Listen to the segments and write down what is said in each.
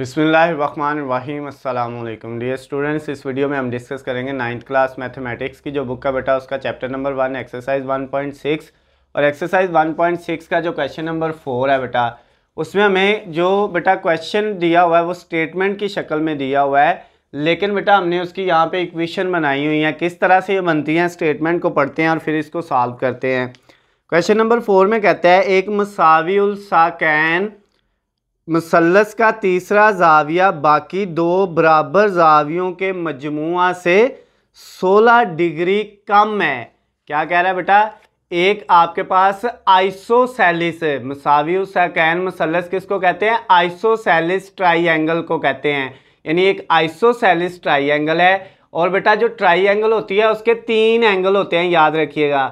अस्सलाम वालेकुम dear students इस वीडियो में हम डिस्कस करेंगे नाइन्थ क्लास मैथमेटिक्स की जो बुक का बेटा उसका चैप्टर नंबर वन एक्सरसाइज 1.6 और एक्सरसाइज 1.6 का जो क्वेश्चन नंबर फोर है बेटा उसमें हमें जो बेटा क्वेश्चन दिया हुआ है वो स्टेटमेंट की शक्ल में दिया हुआ है लेकिन बेटा हमने उसकी यहाँ पर इक्वेशन बनाई हुई है किस तरह से ये बनती हैं स्टेटमेंट को पढ़ते हैं और फिर इसको सॉल्व करते हैं क्वेश्चन नंबर फोर में कहता है एक मसावी उल साकैन मुसलस का तीसरा जाविया बाकी दो बराबर जावियों के मजमु से 16 डिग्री कम है क्या कह रहा है बेटा एक आपके पास आइसोसेलिस मसावी सकैन मसलस किसको कहते हैं आइसोसेलिस ट्राइंगल को कहते हैं यानी एक आइसोसेलिस ट्राइंगल है और बेटा जो ट्राइंगल होती है उसके तीन एंगल होते हैं याद रखिएगा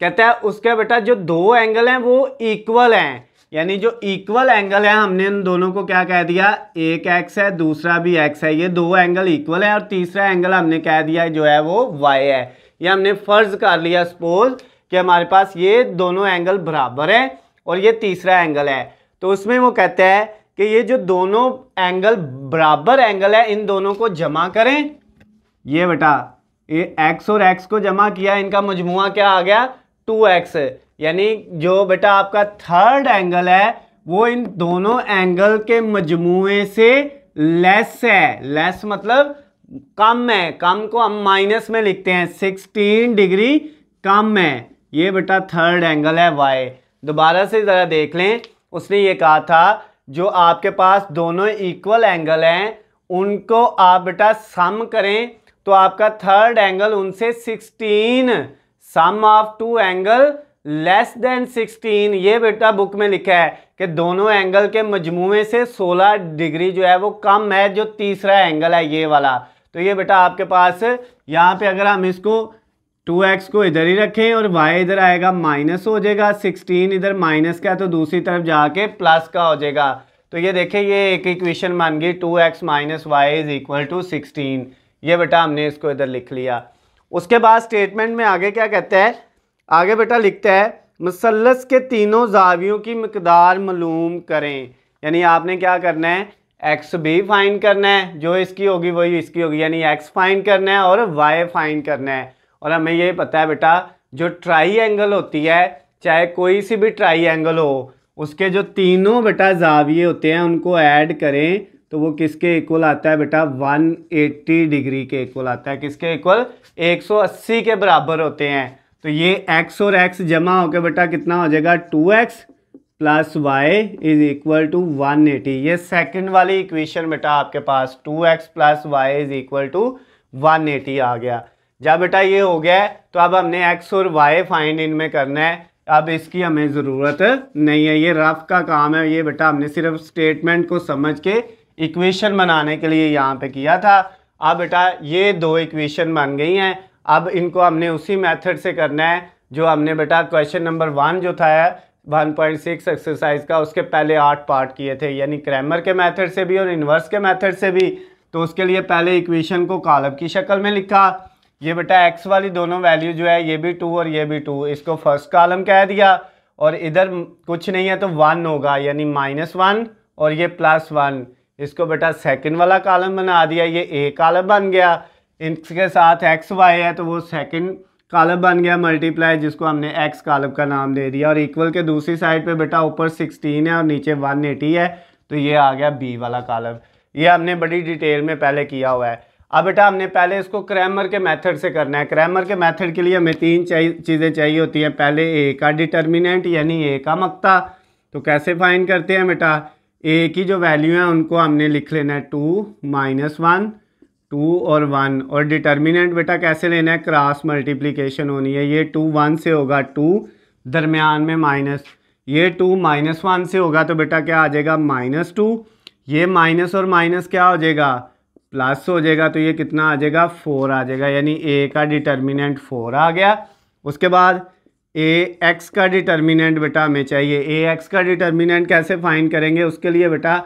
कहता है उसके बेटा जो दो एंगल हैं वो इक्वल हैं यानी जो इक्वल एंगल है हमने इन दोनों को क्या कह दिया एक एक्स है दूसरा भी एक्स है ये दो एंगल इक्वल है और तीसरा एंगल हमने कह दिया जो है वो वाई है ये हमने फर्ज कर लिया सपोज कि हमारे पास ये दोनों एंगल बराबर हैं और ये तीसरा एंगल है तो उसमें वो कहते हैं कि ये जो दोनों एंगल बराबर एंगल है इन दोनों को जमा करें ये बेटा ये एक्स और एक्स को जमा किया इनका मजमु क्या आ गया टू एक्स यानी जो बेटा आपका थर्ड एंगल है वो इन दोनों एंगल के मजमू से लेस है लेस मतलब कम है कम को हम माइनस में लिखते हैं सिक्सटीन डिग्री कम है ये बेटा थर्ड एंगल है वाई दोबारा से ज़रा देख लें उसने ये कहा था जो आपके पास दोनों इक्वल एंगल हैं उनको आप बेटा सम करें तो आपका थर्ड एंगल उनसे sixteen sum of two angle less than 16 ये बेटा बुक में लिखा है कि दोनों एंगल के मजमू से 16 डिग्री जो है वो कम है जो तीसरा एंगल है ये वाला तो ये बेटा आपके पास यहाँ पे अगर हम इसको 2x को इधर ही रखें और y इधर आएगा माइनस हो जाएगा 16 इधर माइनस का है तो दूसरी तरफ जाके प्लस का हो जाएगा तो ये देखें ये एक इक्वेशन मान गई 2x x minus y is equal to sixteen ये बेटा हमने इसको इधर लिख लिया उसके बाद स्टेटमेंट में आगे क्या कहते हैं आगे बेटा लिखता है मसलस के तीनों जावियों की मकदार मलूम करें यानी आपने क्या करना है एक्स भी फाइन करना है जो इसकी होगी वही इसकी होगी यानी एक्स फ़ाइन करना है और वाई फाइन करना है और हमें ये पता है बेटा जो ट्राई एंगल होती है चाहे कोई सी भी ट्राई एंगल हो उसके जो तीनों बेटा जाविये होते हैं उनको ऐड करें तो वो किसके इक्वल आता है बेटा 180 डिग्री के इक्वल आता है किसके इक्वल 180 के बराबर होते हैं तो ये x और x जमा होकर बेटा कितना हो जाएगा 2x x plus y is equal to one ये सेकंड वाली इक्वेशन बेटा आपके पास 2x x plus y is equal to one आ गया जब बेटा ये हो गया तो अब हमने x और y फाइंड इनमें करना है अब इसकी हमें ज़रूरत नहीं है ये रफ का काम है ये बेटा हमने सिर्फ स्टेटमेंट को समझ के इक्वेशन बनाने के लिए यहाँ पे किया था अब बेटा ये दो इक्वेशन बन गई हैं अब इनको हमने उसी मेथड से करना है जो हमने बेटा क्वेश्चन नंबर वन जो था वन पॉइंट सिक्स एक्सरसाइज का उसके पहले आठ पार्ट किए थे यानी क्रैमर के मेथड से भी और इन्वर्स के मेथड से भी तो उसके लिए पहले इक्वेशन को कालब की शक्ल में लिखा ये बेटा एक्स वाली दोनों वैल्यू जो है ये भी टू और ये भी टू इसको फर्स्ट कॉलम कह दिया और इधर कुछ नहीं है तो वन होगा यानी माइनस वन और ये प्लस वन इसको बेटा सेकंड वाला कॉलम बना दिया ये ए कॉलम बन गया इनके साथ एक्स वाई है तो वो सेकंड कालब बन गया मल्टीप्लाई जिसको हमने एक्स कालब का नाम दे दिया और इक्वल के दूसरी साइड पे बेटा ऊपर सिक्सटीन है और नीचे वन एटी है तो ये आ गया बी वाला कालब ये हमने बड़ी डिटेल में पहले किया हुआ है अब बेटा हमने पहले इसको क्रैमर के मेथड से करना है क्रैमर के मेथड के लिए हमें तीन चीज़ें चाहिए होती हैं पहले ए का डिटर्मिनेंट यानी ए का मक्ता तो कैसे फाइन करते हैं बेटा ए की जो वैल्यू है उनको हमने लिख लेना है टू माइनस वन टू और वन और डिटर्मिनेंट बेटा कैसे लेना है क्रॉस मल्टीप्लीकेशन होनी है ये टू वन से होगा टू दरमियान में माइनस ये टू माइनस वन से होगा तो बेटा क्या आ जाएगा माइनस टू ये माइनस और माइनस क्या हो जाएगा प्लस हो जाएगा तो ये कितना आ जाएगा फोर आ जाएगा यानी ए का डिटर्मिनेंट फोर आ गया उसके बाद ए एक्स का डिटर्मिनेंट बेटा हमें चाहिए ए एक्स का डिटर्मिनेंट कैसे फाइंड करेंगे उसके लिए बेटा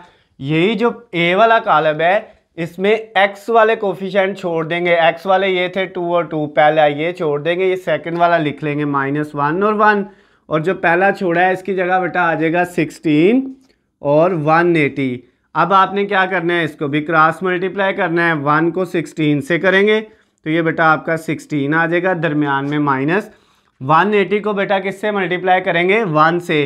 यही जो ए वाला कालब है इसमें x वाले कोफिशेंट छोड़ देंगे x वाले ये थे टू और टू पहला ये छोड़ देंगे ये सेकंड वाला लिख लेंगे माइनस वन और वन और जो पहला छोड़ा है इसकी जगह बेटा आ जाएगा सिक्सटीन और वन एटी अब आपने क्या करना है इसको भी क्रॉस मल्टीप्लाई करना है वन को सिक्सटीन से करेंगे तो ये बेटा आपका सिक्सटीन आ जाएगा दरमियान में माइनस वन एटी को बेटा किससे मल्टीप्लाई करेंगे वन से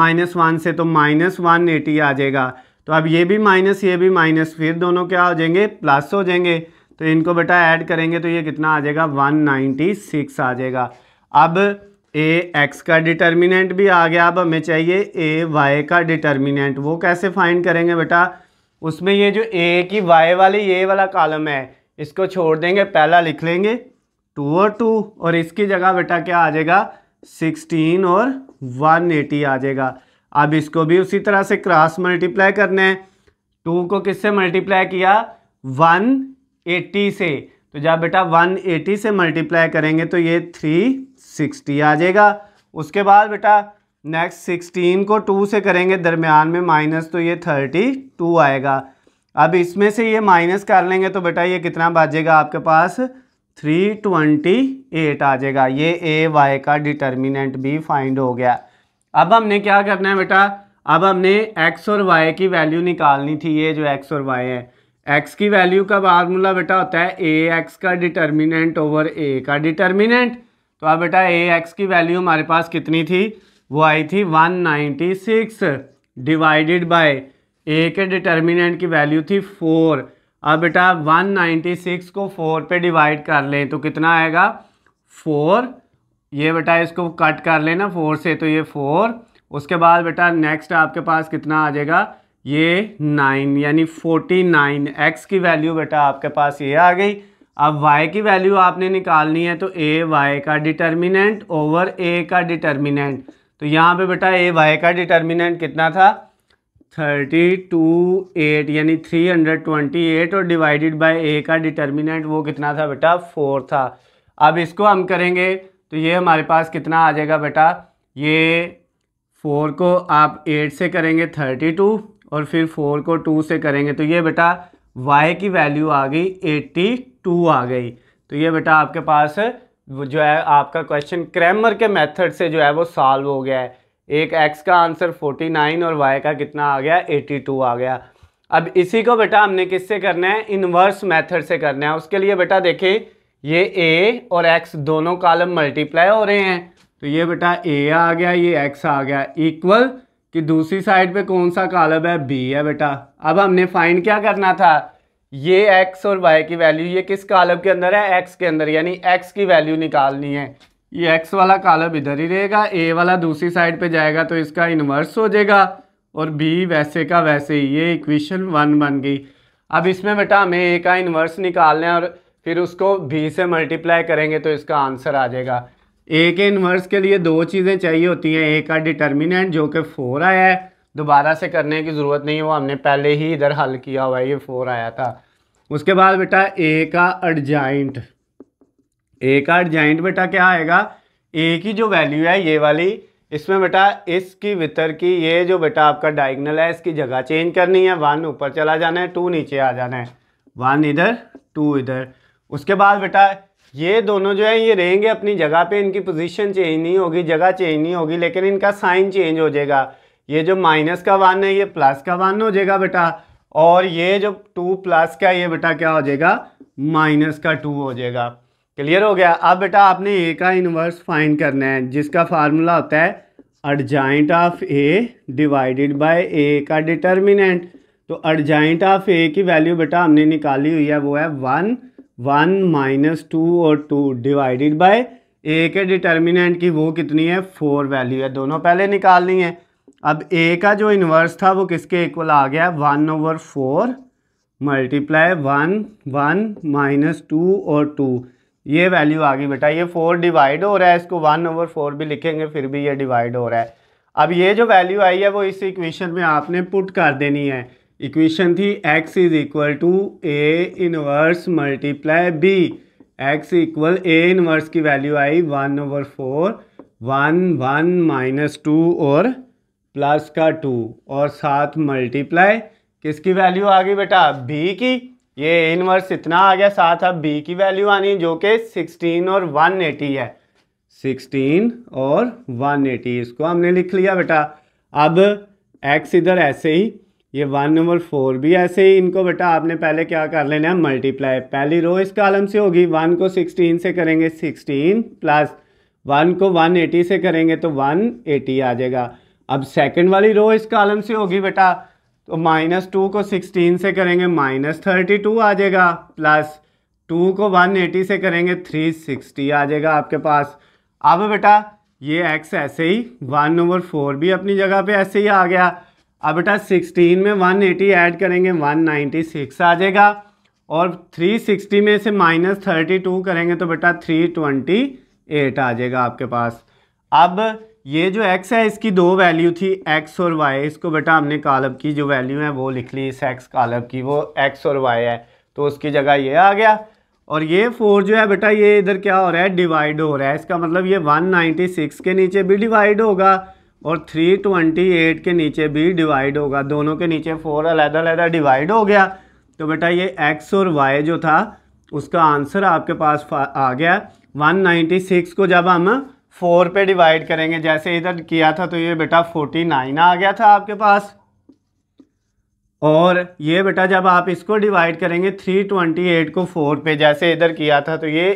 माइनस वन से तो माइनस वन एटी आ जाएगा तो अब ये भी माइनस ये भी माइनस फिर दोनों क्या हो जाएंगे प्लस हो जाएंगे तो इनको बेटा ऐड करेंगे तो ये कितना आ जाएगा 196 आ जाएगा अब ए एक्स का डिटर्मिनेंट भी आ गया अब हमें चाहिए ए वाई का डिटर्मिनेंट वो कैसे फाइंड करेंगे बेटा उसमें ये जो ए की वाई वाली ये वाला कॉलम है इसको छोड़ देंगे पहला लिख लेंगे टू और टू और इसकी जगह बेटा क्या आ जाएगा सिक्सटीन और वन एटी आ जाएगा अब इसको भी उसी तरह से क्रॉस मल्टीप्लाई करना है टू को किससे मल्टीप्लाई किया वन एटी से तो जब बेटा वन एटी से मल्टीप्लाई करेंगे तो ये थ्री सिक्सटी आ जाएगा उसके बाद बेटा नेक्स्ट सिक्सटीन को टू से करेंगे दरमियान में माइनस तो ये थर्टी टू आएगा अब इसमें से ये माइनस कर लेंगे तो बेटा ये कितना बाजेगा आपके पास थ्री ट्वेंटी एट आ जाएगा ये ए वाई का डिटर्मिनेंट भी फाइंड हो गया अब हमने क्या करना है बेटा अब हमने एक्स और वाई की वैल्यू निकालनी थी ये जो एक्स और वाई है एक्स की वैल्यू का फार्मूला बेटा होता है ए एक्स का डिटर्मिनेंट ओवर ए का डिटर्मिनेंट तो अब बेटा ए एक्स की वैल्यू हमारे पास कितनी थी वो आई थी 196 डिवाइडेड बाय ए के डिटर्मिनेंट की वैल्यू थी 4 अब बेटा 196 को 4 पे डिवाइड कर लें तो कितना आएगा 4 ये बेटा इसको कट कर लेना फोर से तो ये फोर उसके बाद बेटा नेक्स्ट आपके पास कितना आ जाएगा ये नाइन यानी फोर्टी नाइन एक्स की वैल्यू बेटा आपके पास ये आ गई अब वाई की वैल्यू आपने निकालनी है तो ए वाई का डिटर्मिनेंट ओवर ए का डिटर्मिनेंट तो यहाँ पे बेटा ए वाई का डिटर्मिनेंट कितना था थर्टी टू एट यानी थ्री हंड्रेड ट्वेंटी एट और डिवाइडेड बाय ए का डिटर्मिनेंट वो कितना था बेटा फोर था अब इसको हम करेंगे तो ये हमारे पास कितना आ जाएगा बेटा ये फोर को आप एट से करेंगे थर्टी टू और फिर फोर को टू से करेंगे तो ये बेटा वाई की वैल्यू आ गई एट्टी टू आ गई तो ये बेटा आपके पास जो है आपका क्वेश्चन क्रैमर के मेथड से जो है वो सॉल्व हो गया है एक एक्स का आंसर फोर्टी नाइन और वाई का कितना आ गया एट्टी टू आ गया अब इसी को बेटा हमने किससे करना है इनवर्स मेथड से करना है उसके लिए बेटा देखें ये ए और एक्स दोनों कालम मल्टीप्लाई हो रहे हैं तो ये बेटा ए आ गया ये एक्स आ गया इक्वल कि दूसरी साइड पे कौन सा कॉलम है बी है बेटा अब हमने फाइंड क्या करना था ये एक्स और वाई की वैल्यू ये किस कॉलम के अंदर है एक्स के अंदर यानी एक्स की वैल्यू निकालनी है ये एक्स वाला कॉलम इधर ही रहेगा ए वाला दूसरी साइड पे जाएगा तो इसका इन्वर्स हो जाएगा और बी वैसे का वैसे ही ये इक्वेशन वन बन गई अब इसमें बेटा हमें ए का इन्वर्स निकालना है और फिर उसको भी से मल्टीप्लाई करेंगे तो इसका आंसर आ जाएगा ए के इन्वर्स के लिए दो चीज़ें चाहिए होती हैं ए का डिटर्मिनेंट जो कि फोर आया है दोबारा से करने की ज़रूरत नहीं है वो हमने पहले ही इधर हल किया हुआ है ये फोर आया था उसके बाद बेटा ए का अडजाइंट ए का अडजाइंट बेटा क्या आएगा ए की जो वैल्यू है ये वाली इसमें बेटा इसकी वितर की ये जो बेटा आपका डायगनल है इसकी जगह चेंज करनी है वन ऊपर चला जाना है टू नीचे आ जाना है वन इधर टू इधर उसके बाद बेटा ये दोनों जो है ये रहेंगे अपनी जगह पे इनकी पोजीशन चेंज नहीं होगी जगह चेंज नहीं होगी लेकिन इनका साइन चेंज हो जाएगा ये जो माइनस का वन है ये प्लस का वन हो जाएगा बेटा और ये जो टू प्लस का ये बेटा क्या हो जाएगा माइनस का टू हो जाएगा क्लियर हो गया अब बेटा आपने ए का इन्वर्स फाइंड करना है जिसका फार्मूला होता है adjoint of A divided by A का डिटर्मिनेंट तो अडजाइंट ऑफ ए की वैल्यू बेटा हमने निकाली हुई है वो है वन वन माइनस टू और टू डिवाइडेड बाय ए के डिटर्मिनेंट की वो कितनी है फोर वैल्यू है दोनों पहले निकालनी है अब ए का जो इन्वर्स था वो किसके इक्वल आ गया one over four multiply one one minus two और टू ये वैल्यू आ गई बेटा ये फोर डिवाइड हो रहा है इसको वन ओवर फोर भी लिखेंगे फिर भी ये डिवाइड हो रहा है अब ये जो वैल्यू आई है वो इस इक्वेशन में आपने पुट कर देनी है इक्वेशन थी X is equal to A inverse multiply B X equal A inverse की वैल्यू आई one over four one one minus two और प्लस का टू और साथ मल्टीप्लाई किसकी वैल्यू आ गई बेटा बी की ये इनवर्स इतना आ गया साथ अब बी की वैल्यू आनी जो कि सिक्सटीन और वन एटी है सिक्सटीन और वन एटी इसको हमने लिख लिया बेटा अब एक्स इधर ऐसे ही ये वन नंबर फोर भी ऐसे ही इनको बेटा आपने पहले क्या कर लेना है मल्टीप्लाई पहली रो इस कॉलम से होगी वन को सिक्सटीन से करेंगे सिक्सटीन प्लस वन को वन एटी से करेंगे तो वन एटी आ जाएगा अब सेकंड वाली रो इस कॉलम से होगी बेटा तो माइनस टू को सिक्सटीन से करेंगे माइनस थर्टी टू आ जाएगा प्लस टू को वन एटी से करेंगे थ्री सिक्सटी आ जाएगा आपके पास अब बेटा ये एक्स ऐसे ही वन ओवर फोर भी अपनी जगह पे ऐसे ही आ गया अब बेटा सिक्सटीन में वन एटी ऐड करेंगे वन नाइन्टी सिक्स आ जाएगा और थ्री सिक्सटी में से माइनस थर्टी टू करेंगे तो बेटा थ्री ट्वेंटी एट आ जाएगा आपके पास अब ये जो एक्स है इसकी दो वैल्यू थी एक्स और वाई इसको बेटा हमने कालब की जो वैल्यू है वो लिख ली इस x कालब की वो एक्स और वाई है तो उसकी जगह ये आ गया और ये फोर जो है बेटा ये इधर क्या हो रहा है डिवाइड हो रहा है इसका मतलब ये वन सिक्स के नीचे भी डिवाइड होगा और थ्री ट्वेंटी एट के नीचे भी डिवाइड होगा दोनों के नीचे फोर अलहदा अलहदा डिवाइड हो गया तो बेटा ये एक्स और वाई जो था उसका आंसर आपके पास आ गया 196 को जब हम फोर पे डिवाइड करेंगे जैसे इधर किया था तो ये बेटा 49 आ गया था आपके पास और ये बेटा जब आप इसको डिवाइड करेंगे 328 को फोर पे जैसे इधर किया था तो ये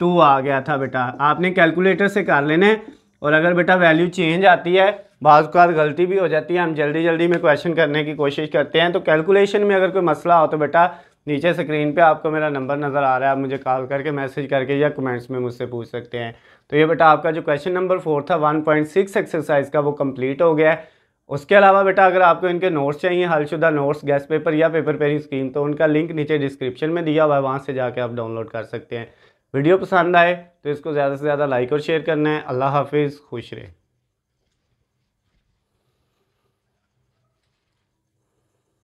82 आ गया था बेटा आपने कैलकुलेटर से कर लेने और अगर बेटा वैल्यू चेंज आती है बाद गलती भी हो जाती है हम जल्दी जल्दी में क्वेश्चन करने की कोशिश करते हैं तो कैलकुलेशन में अगर कोई मसला हो तो बेटा नीचे स्क्रीन पे आपको मेरा नंबर नज़र आ रहा है आप मुझे कॉल करके मैसेज करके या कमेंट्स में मुझसे पूछ सकते हैं तो ये बेटा आपका जो क्वेश्चन नंबर फोर था वन पॉइंट सिक्स एक्सरसाइज का वो कम्प्लीट हो गया है उसके अलावा बेटा अगर आपको इनके नोट्स चाहिए हलशुदा नोट्स गैस पेपर या पेपर पेरी स्कीम तो उनका लिंक नीचे डिस्क्रिप्शन में दिया हुआ है वहाँ से जाके आप डाउनलोड कर सकते हैं वीडियो पसंद आए तो इसको ज़्यादा से ज़्यादा लाइक और शेयर करना है अल्लाह हाफिज़ खुश रहे